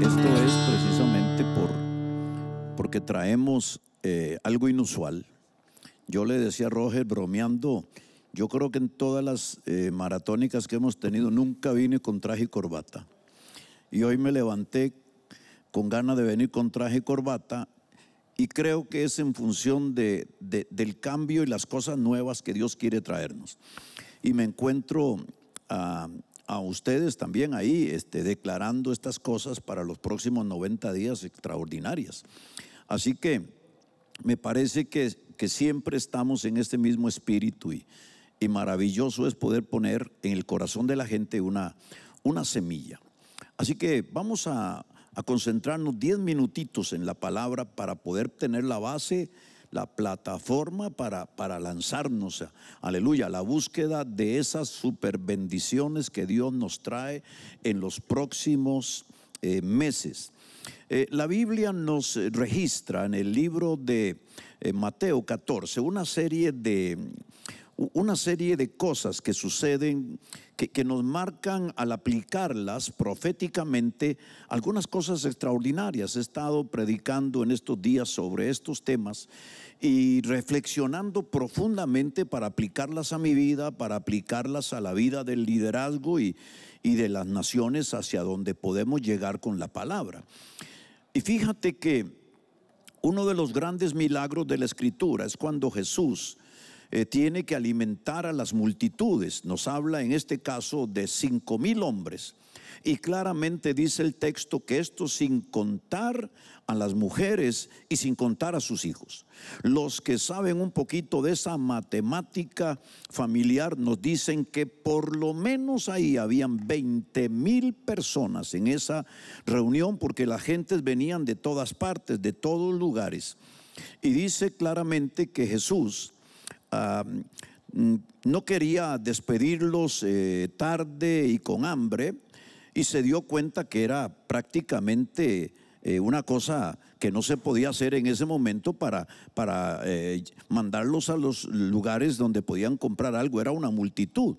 Esto es precisamente por, porque traemos eh, algo inusual. Yo le decía a Roger bromeando, yo creo que en todas las eh, maratónicas que hemos tenido nunca vine con traje y corbata. Y hoy me levanté con ganas de venir con traje y corbata y creo que es en función de, del cambio y las cosas nuevas que Dios quiere traernos. Y me encuentro ah, a, ustedes también ahí este, declarando estas cosas para los próximos 90 días extraordinarias. Así que me parece que, siempre estamos en este mismo espíritu y, maravilloso es poder poner en el corazón de la gente una semilla. Así que vamos a, a concentrarnos diez minutitos en la palabra para poder tener la base, la plataforma para, para lanzarnos, aleluya, la búsqueda de esas super bendiciones que Dios nos trae en los próximos eh, meses. Eh, la Biblia nos registra en el libro de eh, Mateo 14 una serie de una serie de cosas que suceden, que, nos marcan al aplicarlas proféticamente, algunas cosas extraordinarias. He estado predicando en estos días sobre estos temas y reflexionando profundamente para aplicarlas a mi vida, para aplicarlas a la vida del liderazgo y, y de las naciones hacia donde podemos llegar con la palabra. Y fíjate que uno de los grandes milagros de la escritura es cuando Jesús eh, tiene que alimentar a las multitudes. Nos habla en este caso de cinco mil hombres. Y claramente dice el texto que esto sin contar a las mujeres y sin contar a sus hijos. Los que saben un poquito de esa matemática familiar nos dicen que por lo menos ahí habían 20 mil personas en esa reunión porque las gentes venían de todas partes, de todos lugares. Y dice claramente que Jesús no quería despedirlos eh, tarde y con hambre y se dio cuenta que era prácticamente eh, una cosa que no se podía hacer en ese momento para, para eh, mandarlos a los lugares donde podían comprar algo, era una multitud.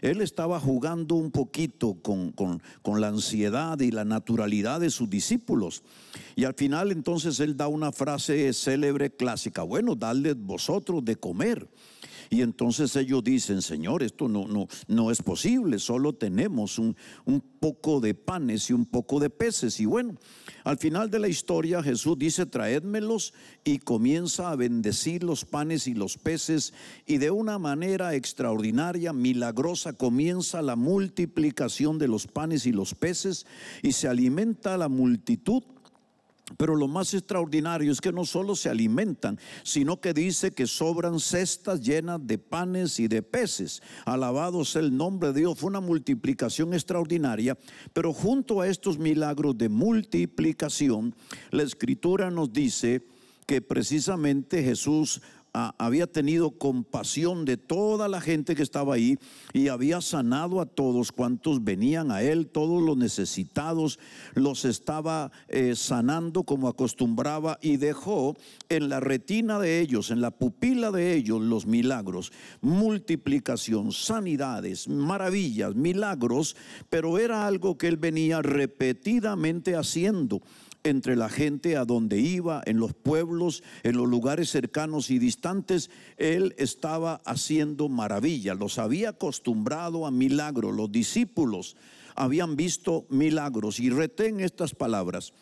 Él estaba jugando un poquito con, con la ansiedad y la naturalidad de sus discípulos. Y al final entonces él da una frase célebre, clásica, bueno, dadles vosotros de comer. Y entonces ellos dicen, Señor, esto no, no, no es posible, solo tenemos un, poco de panes y un poco de peces. Y bueno, al final de la historia Jesús dice, traédmelos y comienza a bendecir los panes y los peces. Y de una manera extraordinaria, milagrosa, comienza la multiplicación de los panes y los peces y se alimenta la multitud pero lo más extraordinario es que no solo se alimentan, sino que dice que sobran cestas llenas de panes y de peces. Alabado sea el nombre de Dios, fue una multiplicación extraordinaria. Pero junto a estos milagros de multiplicación, la escritura nos dice que precisamente Jesús había tenido compasión de toda la gente que estaba ahí y había sanado a todos cuantos venían a él, todos los necesitados, los estaba eh, sanando como acostumbraba y dejó en la retina de ellos, en la pupila de ellos, los milagros, multiplicación, sanidades, maravillas, milagros, pero era algo que él venía repetidamente haciendo entre la gente a donde iba, en los pueblos, en los lugares cercanos y distantes, él estaba haciendo maravilla, los había acostumbrado a milagros, los discípulos habían visto milagros y retén estas palabras.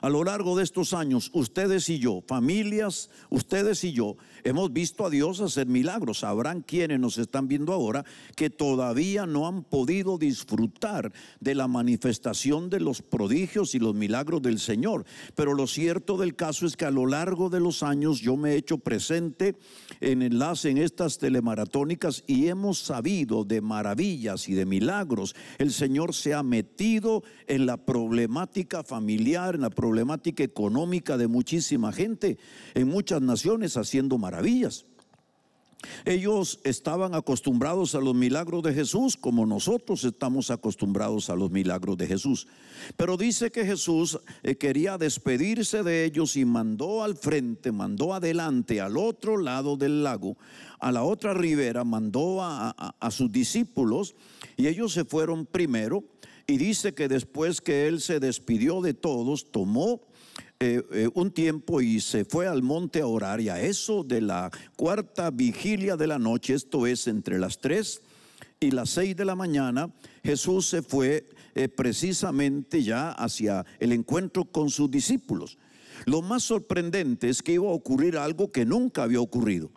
A lo largo de estos años, ustedes y yo, familias, ustedes y yo, hemos visto a Dios hacer milagros. Sabrán quienes nos están viendo ahora que todavía no han podido disfrutar de la manifestación de los prodigios y los milagros del Señor. Pero lo cierto del caso es que a lo largo de los años yo me he hecho presente en enlace en estas telemaratónicas y hemos sabido de maravillas y de milagros. El Señor se ha metido en la problemática familiar, en la problemática económica de muchísima gente en muchas naciones haciendo maravillas. Ellos estaban acostumbrados a los milagros de Jesús como nosotros estamos acostumbrados a los milagros de Jesús. Pero dice que Jesús eh, quería despedirse de ellos y mandó al frente, mandó adelante, al otro lado del lago, a la otra ribera, mandó a, sus discípulos y ellos se fueron primero y dice que después que él se despidió de todos, tomó eh, eh, un tiempo y se fue al monte a orar. Y a eso de la cuarta vigilia de la noche, esto es entre las tres y las seis de la mañana, Jesús se fue eh, precisamente ya hacia el encuentro con sus discípulos. Lo más sorprendente es que iba a ocurrir algo que nunca había ocurrido.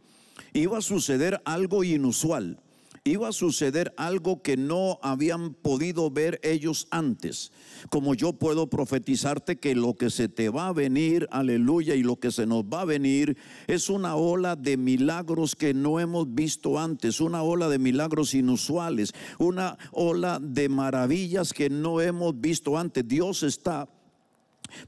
Iba a suceder algo inusual iba a suceder algo que no habían podido ver ellos antes. Como yo puedo profetizarte que lo que se te va a venir, aleluya, y lo que se nos va a venir es una ola de milagros que no hemos visto antes, una ola de milagros inusuales, una ola de maravillas que no hemos visto antes. Dios está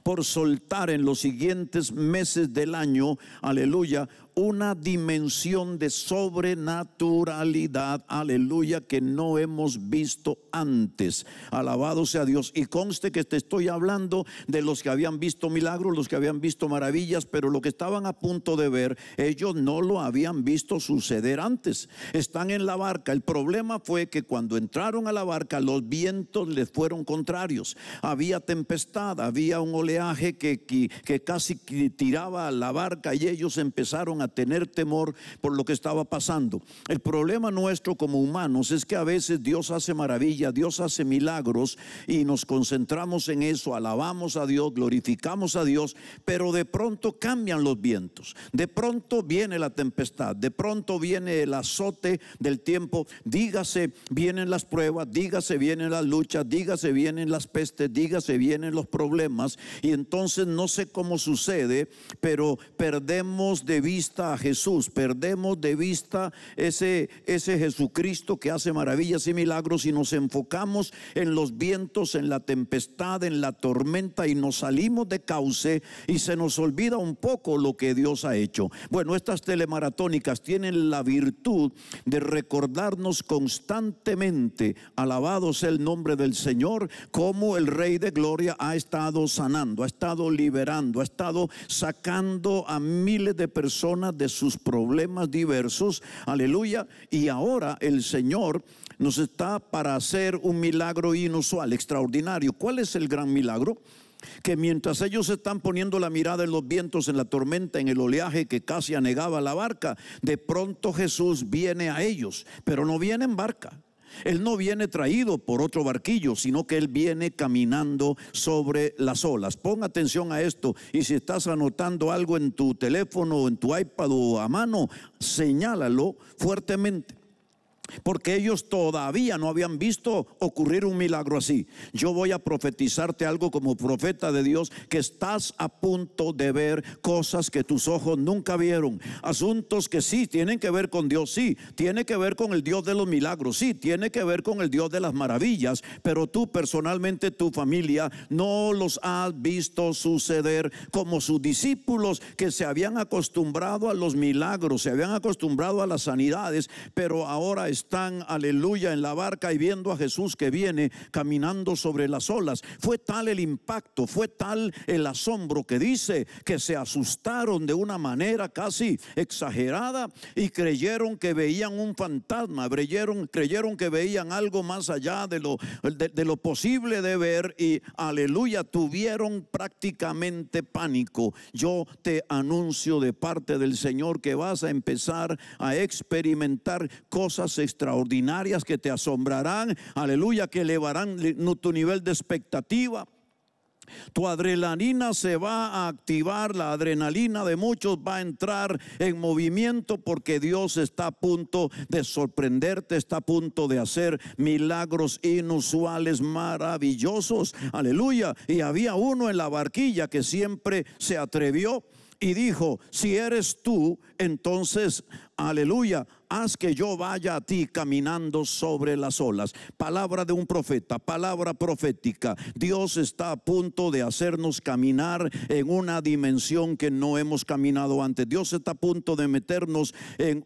por soltar en los siguientes meses del año, aleluya, una dimensión de sobrenaturalidad, aleluya, que no hemos visto antes. Alabado sea Dios. Y conste que te estoy hablando de los que habían visto milagros, los que habían visto maravillas, pero lo que estaban a punto de ver, ellos no lo habían visto suceder antes. Están en la barca. El problema fue que cuando entraron a la barca, los vientos les fueron contrarios. Había tempestad, había un oleaje que, que, casi tiraba a la barca y ellos empezaron a tener temor por lo que estaba pasando. El problema nuestro como humanos es que a veces Dios hace maravillas Dios hace milagros y nos concentramos en eso, alabamos a Dios, glorificamos a Dios, pero de pronto cambian los vientos, de pronto viene la tempestad, de pronto viene el azote del tiempo, dígase vienen las pruebas, dígase vienen las luchas, dígase vienen las pestes, dígase vienen los problemas y entonces no sé cómo sucede, pero perdemos de vista a Jesús, perdemos de vista ese, ese Jesucristo que hace maravillas y milagros y nos enfocamos en los vientos, en la tempestad, en la tormenta y nos salimos de cauce y se nos olvida un poco lo que Dios ha hecho. Bueno, estas telemaratónicas tienen la virtud de recordarnos constantemente, alabados el nombre del Señor, como el Rey de Gloria ha estado sanando, ha estado liberando, ha estado sacando a miles de personas de sus problemas diversos. Aleluya. Y ahora el Señor nos está para hacer un milagro inusual, extraordinario. ¿Cuál es el gran milagro? que mientras ellos están poniendo la mirada en los vientos, en la tormenta, en el oleaje que casi anegaba la barca, de pronto Jesús viene a ellos, pero no viene en barca. Él no viene traído por otro barquillo, sino que Él viene caminando sobre las olas. Pon atención a esto y si estás anotando algo en tu teléfono, en tu iPad o a mano, señálalo fuertemente porque ellos todavía no habían visto ocurrir un milagro así. Yo voy a profetizarte algo como profeta de Dios, que estás a punto de ver cosas que tus ojos nunca vieron, asuntos que sí tienen que ver con Dios, sí, tiene que ver con el Dios de los milagros, sí, tiene que ver con el Dios de las maravillas, pero tú personalmente, tu familia, no los has visto suceder como sus discípulos que se habían acostumbrado a los milagros, se habían acostumbrado a las sanidades, pero ahora están, aleluya, en la barca y viendo a Jesús que viene caminando sobre las olas. Fue tal el impacto, fue tal el asombro que dice que se asustaron de una manera casi exagerada y creyeron que veían un fantasma, creyeron, creyeron que veían algo más allá de lo, de, lo posible de ver y aleluya, tuvieron prácticamente pánico. Yo te anuncio de parte del Señor que vas a empezar a experimentar cosas extraordinarias que te asombrarán, aleluya, que elevarán tu nivel de expectativa. Tu adrenalina se va a activar, la adrenalina de muchos va a entrar en movimiento porque Dios está a punto de sorprenderte, está a punto de hacer milagros inusuales, maravillosos. Aleluya. Y había uno en la barquilla que siempre se atrevió y dijo, si eres tú, entonces Aleluya, haz que yo vaya a ti caminando sobre las olas. Palabra de un profeta, palabra profética. Dios está a punto de hacernos caminar en una dimensión que no hemos caminado antes. Dios está a punto de meternos en,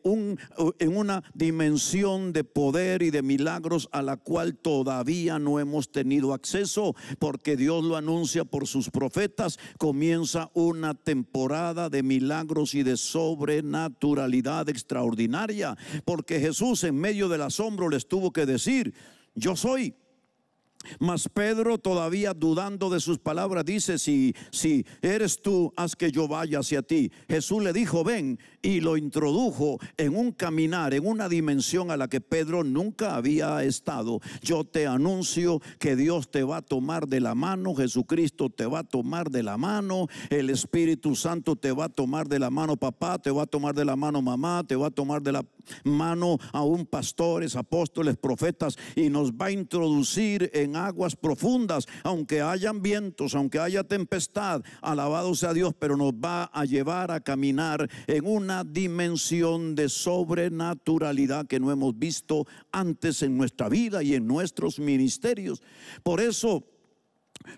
una dimensión de poder y de milagros a la cual todavía no hemos tenido acceso, porque Dios lo anuncia por sus profetas. Comienza una temporada de milagros y de sobrenaturalidad extraordinaria, porque Jesús en medio del asombro les tuvo que decir, yo soy mas Pedro, todavía dudando de sus palabras, dice, si, si eres tú, haz que yo vaya hacia ti. Jesús le dijo, ven, y lo introdujo en un caminar, en una dimensión a la que Pedro nunca había estado. Yo te anuncio que Dios te va a tomar de la mano, Jesucristo te va a tomar de la mano, el Espíritu Santo te va a tomar de la mano, papá, te va a tomar de la mano, mamá, te va a tomar de la mano a un pastores, apóstoles, profetas, y nos va a introducir en aguas profundas, aunque hayan vientos, aunque haya tempestad, alabado sea Dios, pero nos va a llevar a caminar en una dimensión de sobrenaturalidad que no hemos visto antes en nuestra vida y en nuestros ministerios. Por eso,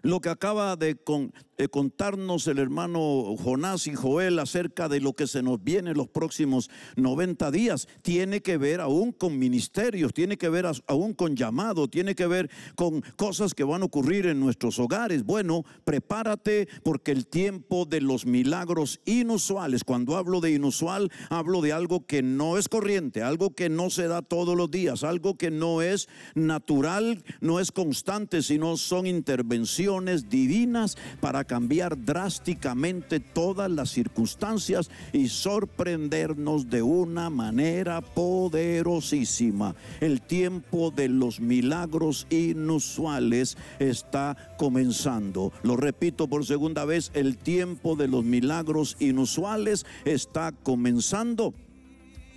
lo que acaba de, con, eh, contarnos el hermano Jonás y Joel acerca de lo que se nos viene los próximos 90 días. Tiene que ver aún con ministerios, tiene que ver aún con llamado, tiene que ver con cosas que van a ocurrir en nuestros hogares. Bueno, prepárate porque el tiempo de los milagros inusuales, cuando hablo de inusual, hablo de algo que no es corriente, algo que no se da todos los días, algo que no es natural, no es constante, sino son intervenciones divinas para cambiar drásticamente todas las circunstancias y sorprendernos de una manera poderosísima. El tiempo de los milagros inusuales está comenzando. Lo repito por segunda vez, el tiempo de los milagros inusuales está comenzando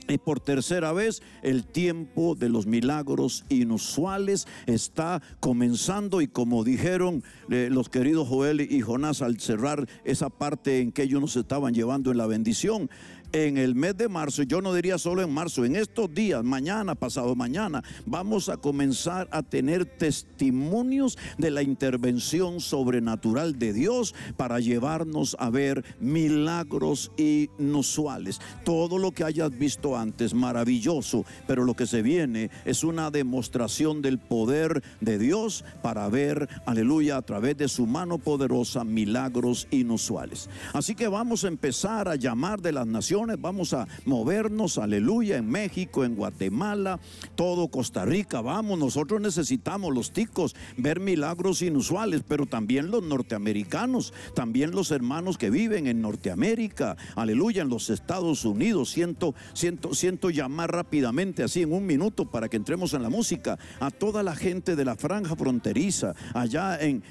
y por tercera vez, el tiempo de los milagros inusuales está comenzando y como dijeron eh, los queridos Joel y Jonás al cerrar esa parte en que ellos nos estaban llevando en la bendición, en el mes de marzo, yo no diría solo en marzo, en estos días, mañana, pasado mañana, vamos a comenzar a tener testimonios de la intervención sobrenatural de Dios para llevarnos a ver milagros inusuales. Todo lo que hayas visto antes, maravilloso, pero lo que se viene es una demostración del poder de Dios para ver, aleluya, a través de su mano poderosa milagros inusuales. Así que vamos a empezar a llamar de las naciones vamos a movernos, aleluya, en México, en Guatemala, todo Costa Rica, vamos, nosotros necesitamos los ticos ver milagros inusuales, pero también los norteamericanos, también los hermanos que viven en Norteamérica, aleluya, en los Estados Unidos, siento, siento, siento llamar rápidamente, así en un minuto, para que entremos en la música, a toda la gente de la franja fronteriza, allá en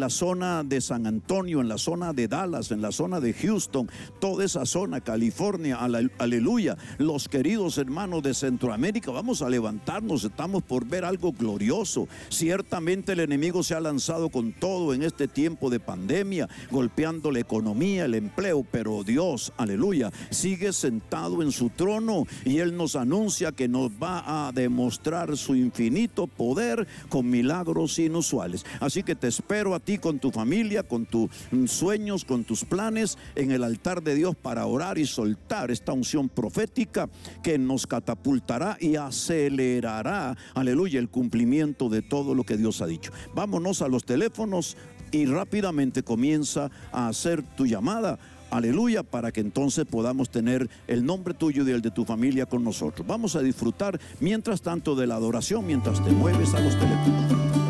la zona de San Antonio, en la zona de Dallas, en la zona de Houston, toda esa zona, California, aleluya. Los queridos hermanos de Centroamérica, vamos a levantarnos, estamos por ver algo glorioso. Ciertamente el enemigo se ha lanzado con todo en este tiempo de pandemia, golpeando la economía, el empleo, pero Dios, aleluya, sigue sentado en su trono y Él nos anuncia que nos va a demostrar su infinito poder con milagros inusuales. Así que te espero a ti con tu familia, con tus sueños, con tus planes en el altar de Dios para orar y soltar esta unción profética que nos catapultará y acelerará, aleluya, el cumplimiento de todo lo que Dios ha dicho. Vámonos a los teléfonos y rápidamente comienza a hacer tu llamada. Aleluya, para que entonces podamos tener el nombre tuyo y el de tu familia con nosotros. Vamos a disfrutar mientras tanto de la adoración, mientras te mueves a los teléfonos.